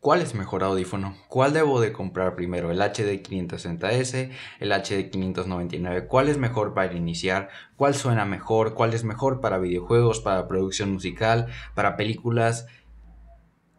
¿Cuál es mejor audífono? ¿Cuál debo de comprar primero? ¿El HD560S? ¿El HD599? ¿Cuál es mejor para iniciar? ¿Cuál suena mejor? ¿Cuál es mejor para videojuegos, para producción musical, para películas?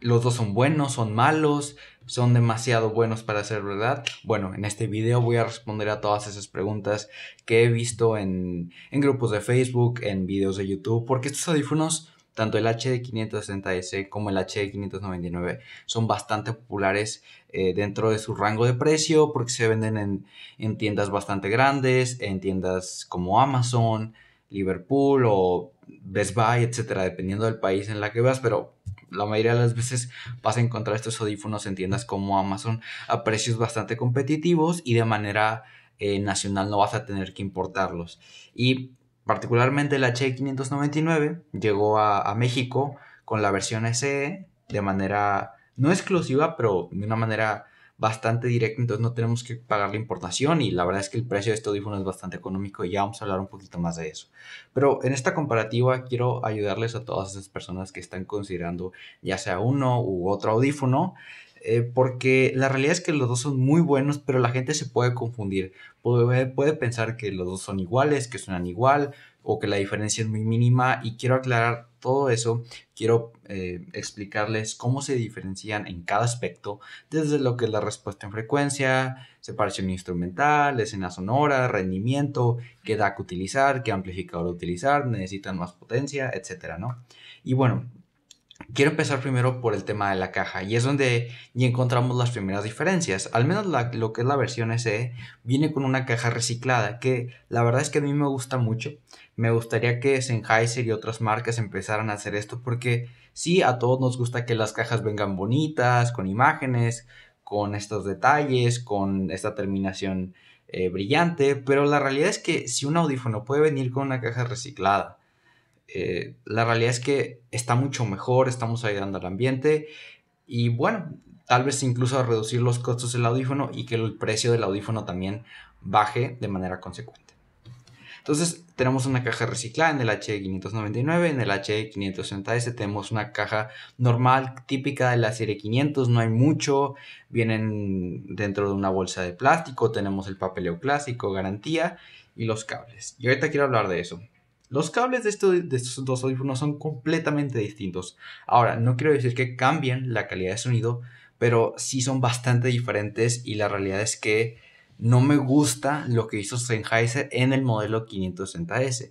¿Los dos son buenos? ¿Son malos? ¿Son demasiado buenos para ser verdad? Bueno, en este video voy a responder a todas esas preguntas que he visto en, grupos de Facebook, en videos de YouTube, porque estos audífonos tanto el hd s como el HD599 son bastante populares eh, dentro de su rango de precio porque se venden en, tiendas bastante grandes, en tiendas como Amazon, Liverpool o Best Buy, etcétera, dependiendo del país en la que vas, pero la mayoría de las veces vas a encontrar estos audífonos en tiendas como Amazon a precios bastante competitivos y de manera eh, nacional no vas a tener que importarlos. Y Particularmente la h 599 llegó a, a, México con la versión SE de manera no exclusiva, pero de una manera bastante directa, entonces no tenemos que pagar la importación y la verdad es que el precio de este audífono es bastante económico y ya vamos a hablar un poquito más de eso. Pero en esta comparativa quiero ayudarles a todas esas personas que están considerando ya sea uno u otro audífono eh, porque la realidad es que los dos son muy buenos, pero la gente se puede confundir, puede, pensar que los dos son iguales, que suenan igual o que la diferencia es muy mínima y quiero aclarar todo eso, quiero eh, explicarles cómo se diferencian en cada aspecto, desde lo que es la respuesta en frecuencia, separación instrumental, escena sonora, rendimiento, qué DAC utilizar, qué amplificador utilizar, necesitan más potencia, etcétera, ¿no? Y bueno, Quiero empezar primero por el tema de la caja y es donde encontramos las primeras diferencias. Al menos lo que es la versión SE viene con una caja reciclada que la verdad es que a mí me gusta mucho. Me gustaría que Sennheiser y otras marcas empezaran a hacer esto porque sí, a todos nos gusta que las cajas vengan bonitas, con imágenes, con estos detalles, con esta terminación eh, brillante, pero la realidad es que si un audífono puede venir con una caja reciclada, eh, la realidad es que está mucho mejor, estamos ayudando al ambiente y bueno, tal vez incluso a reducir los costos del audífono y que el precio del audífono también baje de manera consecuente. Entonces tenemos una caja reciclada en el H599, en el H560S tenemos una caja normal típica de la serie 500, no hay mucho, vienen dentro de una bolsa de plástico, tenemos el papeleo clásico, garantía y los cables. Y ahorita quiero hablar de eso. Los cables de, estos dos audífonos son completamente distintos. Ahora, no quiero decir que cambien la calidad de sonido, pero sí son bastante diferentes y la realidad es que no me gusta lo que hizo Sennheiser en el modelo 560S.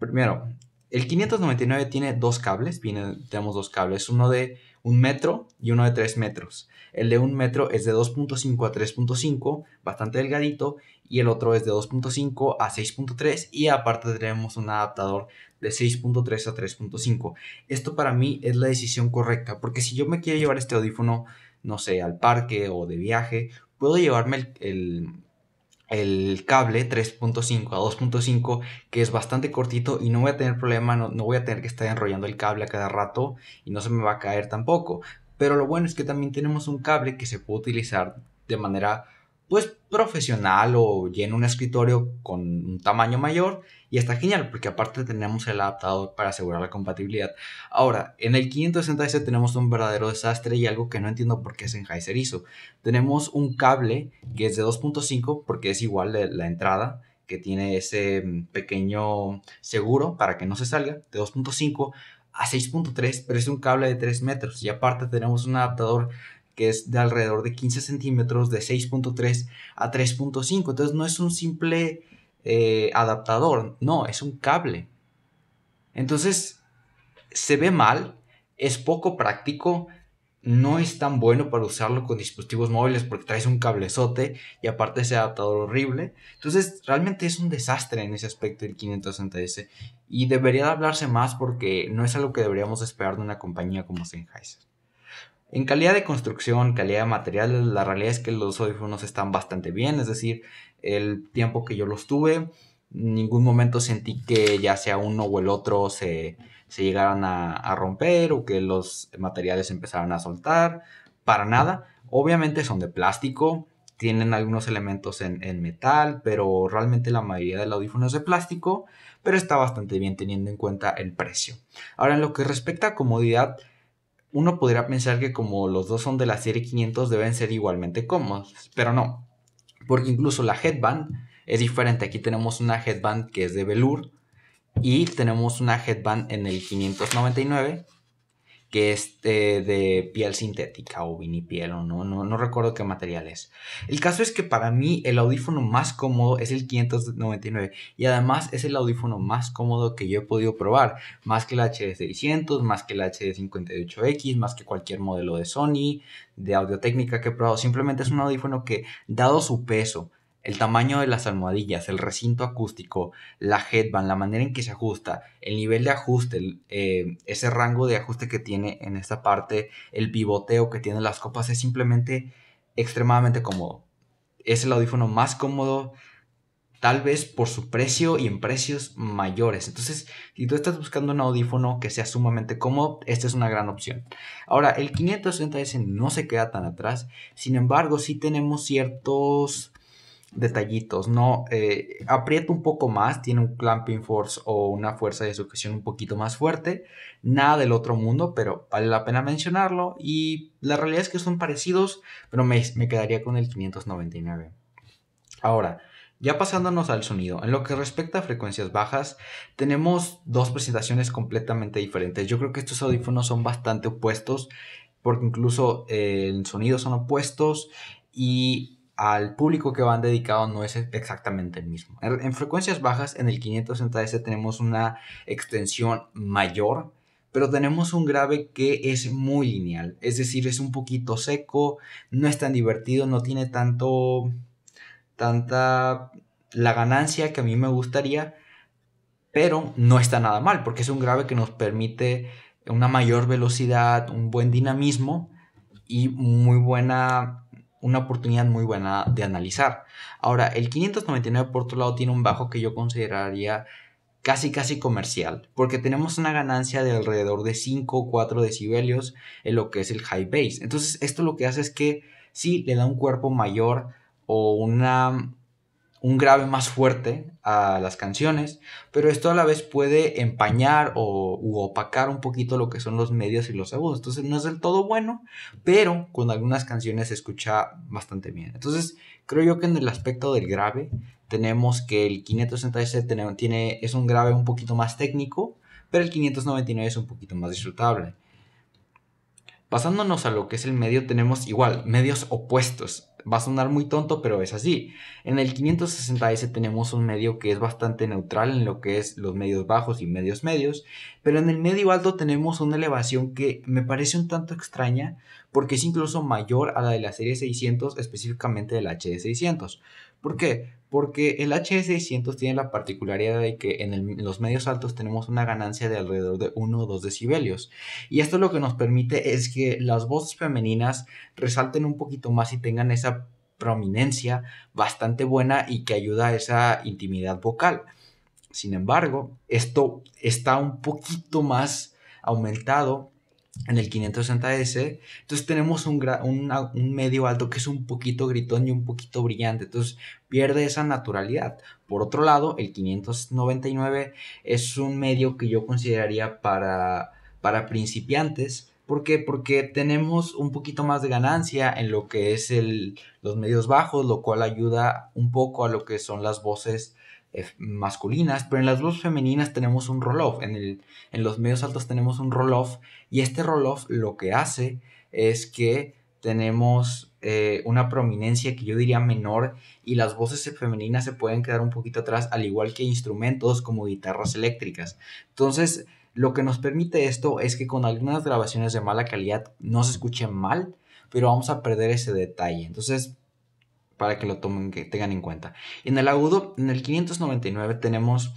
Primero, el 599 tiene dos cables, tenemos dos cables, uno de un metro y uno de tres metros. El de un metro es de 2.5 a 3.5, bastante delgadito, y el otro es de 2.5 a 6.3 y aparte tenemos un adaptador de 6.3 a 3.5. Esto para mí es la decisión correcta, porque si yo me quiero llevar este audífono, no sé, al parque o de viaje, puedo llevarme el, cable 3.5 a 2.5 que es bastante cortito y no voy a tener problema, no, voy a tener que estar enrollando el cable a cada rato y no se me va a caer tampoco. Pero lo bueno es que también tenemos un cable que se puede utilizar de manera pues profesional o ya en un escritorio con un tamaño mayor y está genial porque aparte tenemos el adaptador para asegurar la compatibilidad. Ahora, en el 560 tenemos un verdadero desastre y algo que no entiendo por qué Sennheiser hizo. Tenemos un cable que es de 2.5 porque es igual de la entrada que tiene ese mm, pequeño seguro para que no se salga de 2.5 a 6.3, pero es un cable de 3 metros. Y aparte tenemos un adaptador que es de alrededor de 15 centímetros, de 6.3 a 3.5. Entonces no es un simple eh, adaptador, no, es un cable. Entonces se ve mal, es poco práctico, no es tan bueno para usarlo con dispositivos móviles porque traes un cablezote y aparte ese adaptador horrible. Entonces, realmente es un desastre en ese aspecto el 560S y debería de hablarse más porque no es algo que deberíamos esperar de una compañía como Sennheiser. En calidad de construcción, calidad de materiales, la realidad es que los audífonos están bastante bien, es decir, el tiempo que yo los tuve, ningún momento sentí que ya sea uno o el otro se se llegaran a, romper o que los materiales empezaran a soltar, para nada. Obviamente son de plástico, tienen algunos elementos en, en, metal, pero realmente la mayoría del audífono es de plástico, pero está bastante bien teniendo en cuenta el precio. Ahora, en lo que respecta a comodidad, uno podría pensar que como los dos son de la serie 500 deben ser igualmente cómodos, pero no, porque incluso la headband es diferente. Aquí tenemos una headband que es de velour, y tenemos una headband en el 599 que es eh, de piel sintética o vinipiel o no, no, no recuerdo qué material es. El caso es que para mí el audífono más cómodo es el 599 y además es el audífono más cómodo que yo he podido probar, más que el HD600, más que el HD58X, más que cualquier modelo de Sony, de audio técnica que he probado. Simplemente es un audífono que, dado su peso, el tamaño de las almohadillas, el recinto acústico, la headband, la manera en que se ajusta, el nivel de ajuste, eh, ese rango de ajuste que tiene en esta parte, el pivoteo que tienen las copas, es simplemente extremadamente cómodo. Es el audífono más cómodo, tal vez por su precio y en precios mayores. Entonces, si tú estás buscando un audífono que sea sumamente cómodo, esta es una gran opción. Ahora, el 560S no se queda tan atrás, sin embargo, sí tenemos ciertos detallitos, ¿no? Eh, aprieta un poco más, tiene un clamping force o una fuerza de sujeción un poquito más fuerte, nada del otro mundo, pero vale la pena mencionarlo y la realidad es que son parecidos, pero me, me quedaría con el 599. Ahora, ya pasándonos al sonido, en lo que respecta a frecuencias bajas, tenemos dos presentaciones completamente diferentes. Yo creo que estos audífonos son bastante opuestos, porque incluso eh, ...el sonido son opuestos y al público que van dedicado no es exactamente el mismo. En, frecuencias bajas, en el 560S tenemos una extensión mayor, pero tenemos un grave que es muy lineal, es decir, es un poquito seco, no es tan divertido, no tiene tanto tanta la ganancia que a mí me gustaría, pero no está nada mal porque es un grave que nos permite una mayor velocidad, un buen dinamismo y muy buena una oportunidad muy buena de analizar. Ahora, el 599 por otro lado tiene un bajo que yo consideraría casi casi comercial, porque tenemos una ganancia de alrededor de 5 o 4 decibelios en lo que es el high base. Entonces, esto lo que hace es que sí le da un cuerpo mayor o una un grave más fuerte a las canciones, pero esto a la vez puede empañar o opacar un poquito lo que son los medios y los agudos. Entonces no es del todo bueno, pero con algunas canciones se escucha bastante bien. Entonces creo yo que en el aspecto del grave tenemos que el 566 tiene, es un grave un poquito más técnico, pero el 599 es un poquito más disfrutable. Pasándonos a lo que es el medio, tenemos igual medios opuestos va a sonar muy tonto, pero es así. En el 560S tenemos un medio que es bastante neutral en lo que es los medios bajos y medios medios, pero en el medio alto tenemos una elevación que me parece un tanto extraña porque es incluso mayor a la de la serie 600, específicamente de la HD600. ¿Por qué? Porque el HS600 tiene la particularidad de que en, los medios altos tenemos una ganancia de alrededor de 1 o 2 decibelios. Y esto lo que nos permite es que las voces femeninas resalten un poquito más y tengan esa prominencia bastante buena y que ayuda a esa intimidad vocal. Sin embargo, esto está un poquito más aumentado en el 560S. Entonces tenemos un, un, medio alto que es un poquito gritón y un poquito brillante. Entonces pierde esa naturalidad. Por otro lado, el 599 es un medio que yo consideraría para, para principiantes. ¿Por qué? Porque tenemos un poquito más de ganancia en lo que es el, los medios bajos, lo cual ayuda un poco a lo que son las voces eh, masculinas, pero en las voces femeninas tenemos un roll-off, en, en los medios altos tenemos un roll-off y este roll-off lo que hace es que tenemos eh, una prominencia que yo diría menor y las voces femeninas se pueden quedar un poquito atrás, al igual que instrumentos como guitarras eléctricas. Entonces, lo que nos permite esto es que con algunas grabaciones de mala calidad no se escuchen mal, pero vamos a perder ese detalle. Entonces, para que lo tomen, que tengan en cuenta. En el agudo, en el 599 tenemos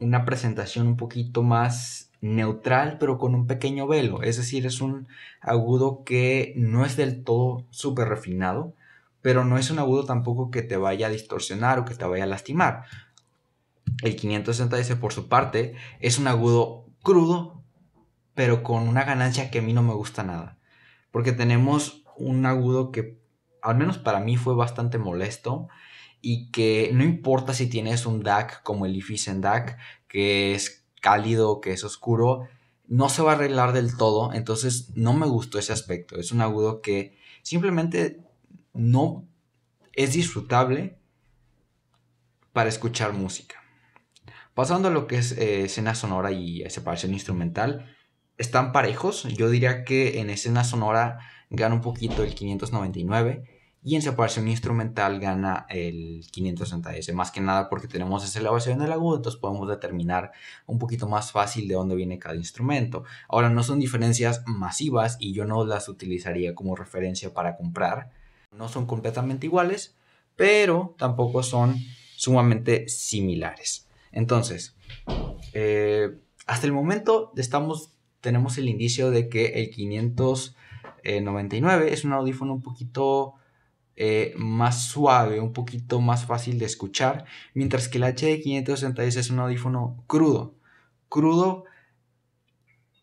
una presentación un poquito más neutral, pero con un pequeño velo. Es decir, es un agudo que no es del todo súper refinado, pero no es un agudo tampoco que te vaya a distorsionar o que te vaya a lastimar. El 560 por su parte, es un agudo crudo, pero con una ganancia que a mí no me gusta nada. Porque tenemos un agudo que al menos para mí fue bastante molesto y que no importa si tienes un DAC como el en DAC, que es cálido, que es oscuro, no se va a arreglar del todo, entonces no me gustó ese aspecto. Es un agudo que simplemente no es disfrutable para escuchar música. Pasando a lo que es eh, escena sonora y separación instrumental, están parejos. Yo diría que en escena sonora gana un poquito el 599 y en separación instrumental gana el 560S, más que nada porque tenemos esa elevación del agudo, entonces podemos determinar un poquito más fácil de dónde viene cada instrumento. Ahora, no son diferencias masivas y yo no las utilizaría como referencia para comprar. No son completamente iguales, pero tampoco son sumamente similares. Entonces, eh, hasta el momento estamos, tenemos el indicio de que el 599 es un audífono un poquito eh, más suave, un poquito más fácil de escuchar, mientras que el HD566 es un audífono crudo, crudo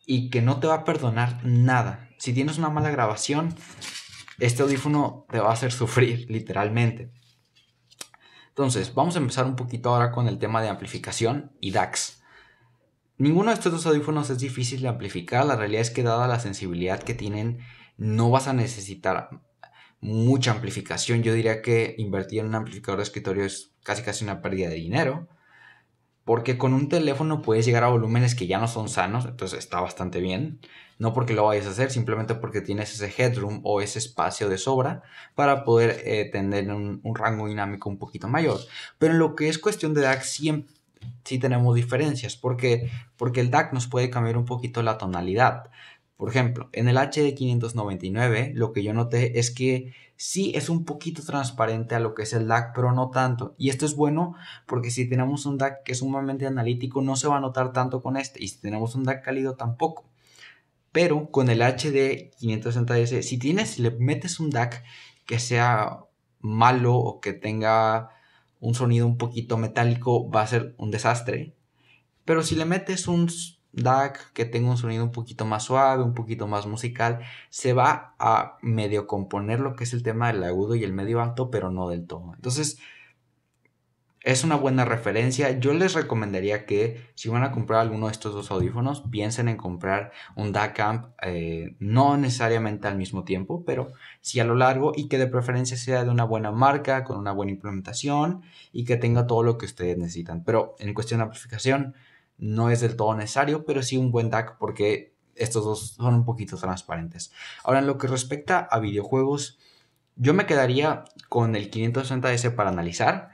y que no te va a perdonar nada. Si tienes una mala grabación, este audífono te va a hacer sufrir, literalmente. Entonces, vamos a empezar un poquito ahora con el tema de amplificación y DAX. Ninguno de estos dos audífonos es difícil de amplificar, la realidad es que dada la sensibilidad que tienen, no vas a necesitar mucha amplificación. Yo diría que invertir en un amplificador de escritorio es casi casi una pérdida de dinero. Porque con un teléfono puedes llegar a volúmenes que ya no son sanos, entonces está bastante bien. No porque lo vayas a hacer, simplemente porque tienes ese headroom o ese espacio de sobra para poder eh, tener un, rango dinámico un poquito mayor. Pero en lo que es cuestión de DAC siempre, sí tenemos diferencias, porque, porque el DAC nos puede cambiar un poquito la tonalidad. Por ejemplo, en el HD599 lo que yo noté es que sí es un poquito transparente a lo que es el DAC, pero no tanto. Y esto es bueno porque si tenemos un DAC que es sumamente analítico no se va a notar tanto con este y si tenemos un DAC cálido tampoco. Pero con el HD 560S, si tienes, si le metes un DAC que sea malo o que tenga un sonido un poquito metálico, va a ser un desastre. Pero si le metes un DAC, que tenga un sonido un poquito más suave, un poquito más musical. Se va a medio componer lo que es el tema del agudo y el medio alto, pero no del todo. Entonces, es una buena referencia. Yo les recomendaría que si van a comprar alguno de estos dos audífonos, piensen en comprar un DAC Amp, eh, no necesariamente al mismo tiempo, pero sí a lo largo y que de preferencia sea de una buena marca, con una buena implementación y que tenga todo lo que ustedes necesitan. Pero en cuestión de amplificación, no es del todo necesario, pero sí un buen DAC porque estos dos son un poquito transparentes. Ahora, en lo que respecta a videojuegos, yo me quedaría con el 560S para analizar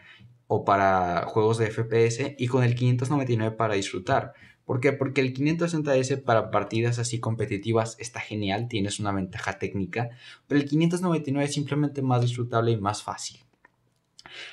o para juegos de FPS y con el 599 para disfrutar. ¿Por qué? Porque el 560S para partidas así competitivas está genial, tienes una ventaja técnica, pero el 599 es simplemente más disfrutable y más fácil.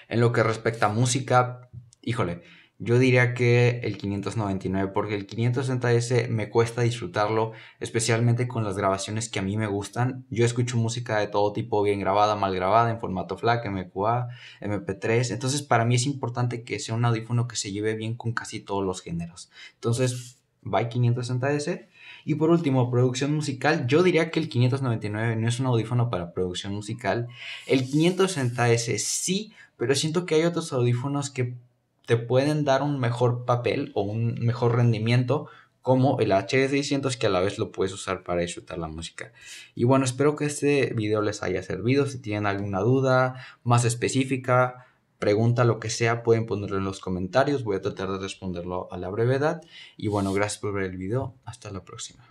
En lo que respecta a música, híjole, yo diría que el 599 porque el 560S me cuesta disfrutarlo, especialmente con las grabaciones que a mí me gustan. Yo escucho música de todo tipo, bien grabada, mal grabada, en formato FLAC, MQA, MP3. Entonces para mí es importante que sea un audífono que se lleve bien con casi todos los géneros. Entonces, bye 560S. Y por último, producción musical. Yo diría que el 599 no es un audífono para producción musical. El 560S sí, pero siento que hay otros audífonos que te pueden dar un mejor papel o un mejor rendimiento como el HD600 que a la vez lo puedes usar para disfrutar la música. Y bueno, espero que este video les haya servido. Si tienen alguna duda más específica, pregunta lo que sea, pueden ponerlo en los comentarios. Voy a tratar de responderlo a la brevedad. Y bueno, gracias por ver el video. Hasta la próxima.